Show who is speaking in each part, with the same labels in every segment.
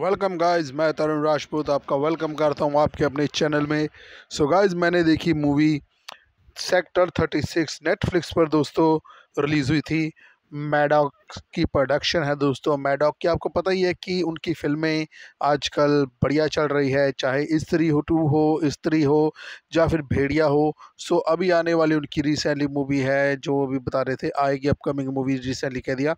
Speaker 1: welcome guys मैं तरुण राजपूत आपका welcome करता हूं आपके अपने चैनल में सो so गाइस मैंने देखी मूवी सेक्टर 36 नेटफ्लिक्स पर दोस्तों रिलीज़ हुई थी मैडॉक की प्रोडक्शन है दोस्तों मैडॉक की आपको पता ही है कि उनकी फिल्में आजकल बढ़िया चल रही है चाहे स्त्री हो टू हो स्त्री हो या फिर भेड़िया हो सो अभी आने वाली उनकी रिसेंटली मूवी है जो अभी बता रहे थे आएगी अपकमिंग मूवी रिसेंटली कह दिया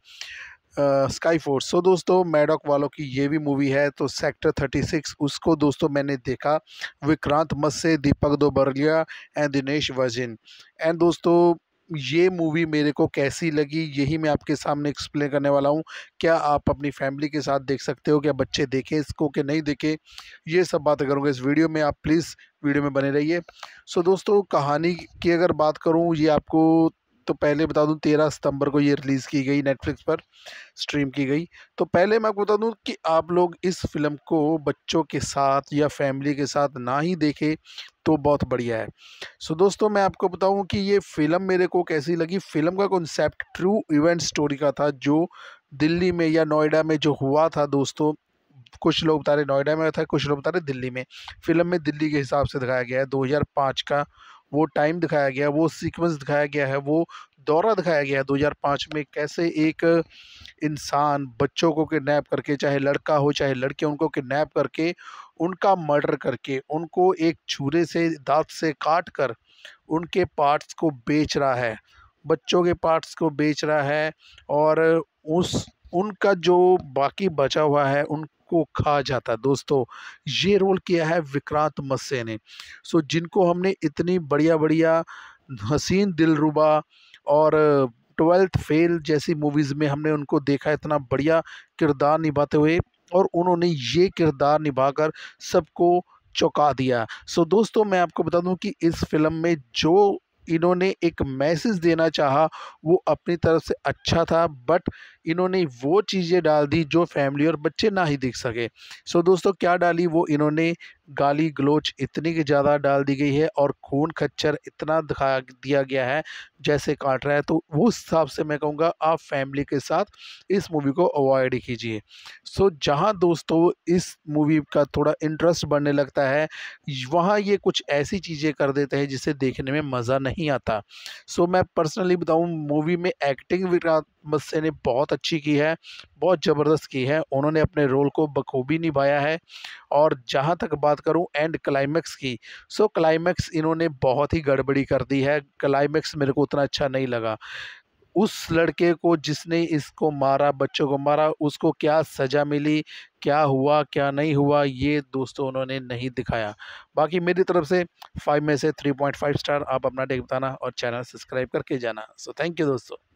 Speaker 1: स्काई फोर्स सो दोस्तों मैडॉक वालों की ये भी मूवी है तो सेक्टर थर्टी सिक्स उसको दोस्तों मैंने देखा विक्रांत मस्से दीपक दोबरलिया एंड दिनेश वजिन एंड दोस्तों ये मूवी मेरे को कैसी लगी यही मैं आपके सामने एक्सप्लेन करने वाला हूँ क्या आप अपनी फैमिली के साथ देख सकते हो क्या बच्चे देखें इसको कि नहीं देखें ये सब बात करूँगा इस वीडियो में आप प्लीज़ वीडियो में बने रहिए सो दोस्तों कहानी की अगर बात करूँ ये आपको तो पहले बता दूं तेरह सितंबर को ये रिलीज़ की गई नेटफ्लिक्स पर स्ट्रीम की गई तो पहले मैं आपको बता दूं कि आप लोग इस फिल्म को बच्चों के साथ या फैमिली के साथ ना ही देखें तो बहुत बढ़िया है सो दोस्तों मैं आपको बताऊं कि ये फ़िल्म मेरे को कैसी लगी फ़िल्म का कॉन्सेप्ट ट्रू इवेंट स्टोरी का था जो दिल्ली में या नोएडा में जो हुआ था दोस्तों कुछ लोग बता रहे नोएडा में था कुछ लोग बता रहे दिल्ली में फिल्म में दिल्ली के हिसाब से दिखाया गया है दो का वो टाइम दिखाया गया वो सीक्वेंस दिखाया गया है वो दौरा दिखाया गया है 2005 में कैसे एक इंसान बच्चों को किडनैप करके चाहे लड़का हो चाहे लड़के उनको किडनैप करके उनका मर्डर करके उनको एक छुरे से दांत से काट कर उनके पार्ट्स को बेच रहा है बच्चों के पार्ट्स को बेच रहा है और उस उनका जो बाकी बचा हुआ है उन को खा जाता दोस्तों ये रोल किया है विक्रांत मस्से ने सो जिनको हमने इतनी बढ़िया बढ़िया हसीन दिलरुबा और ट्वेल्थ फेल जैसी मूवीज़ में हमने उनको देखा इतना बढ़िया किरदार निभाते हुए और उन्होंने ये किरदार निभाकर सबको चौंका दिया सो दोस्तों मैं आपको बता दूं कि इस फिल्म में जो इन्होंने एक मैसेज देना चाहा वो अपनी तरफ से अच्छा था बट इन्होंने वो चीज़ें डाल दी जो फैमिली और बच्चे ना ही देख सके सो so, दोस्तों क्या डाली वो इन्होंने गाली गलोच इतनी ज़्यादा डाल दी गई है और खून खच्चर इतना दिखा दिया गया है जैसे काट रहा है तो उस हिसाब से मैं कहूँगा आप फैमिली के साथ इस मूवी को अवॉइड कीजिए सो जहाँ दोस्तों इस मूवी का थोड़ा इंटरेस्ट बढ़ने लगता है वहाँ ये कुछ ऐसी चीज़ें कर देते हैं जिसे देखने में मज़ा नहीं आता सो मैं पर्सनली बताऊँ मूवी में एक्टिंग विकास मत्स्य ने बहुत अच्छी की है बहुत ज़बरदस्त की है उन्होंने अपने रोल को बखूबी निभाया है और जहाँ तक बात करूँ एंड क्लाइमैक्स की सो क्लाइमैक्स इन्होंने बहुत ही गड़बड़ी कर दी है क्लाइमैक्स मेरे को उतना अच्छा नहीं लगा उस लड़के को जिसने इसको मारा बच्चों को मारा उसको क्या सज़ा मिली क्या हुआ क्या नहीं हुआ ये दोस्तों उन्होंने नहीं दिखाया बाकी मेरी तरफ से फाइव में से थ्री पॉइंट फाइव स्टार आप अपना डेक बताना और चैनल सब्सक्राइब करके जाना सो थैंक यू दोस्तों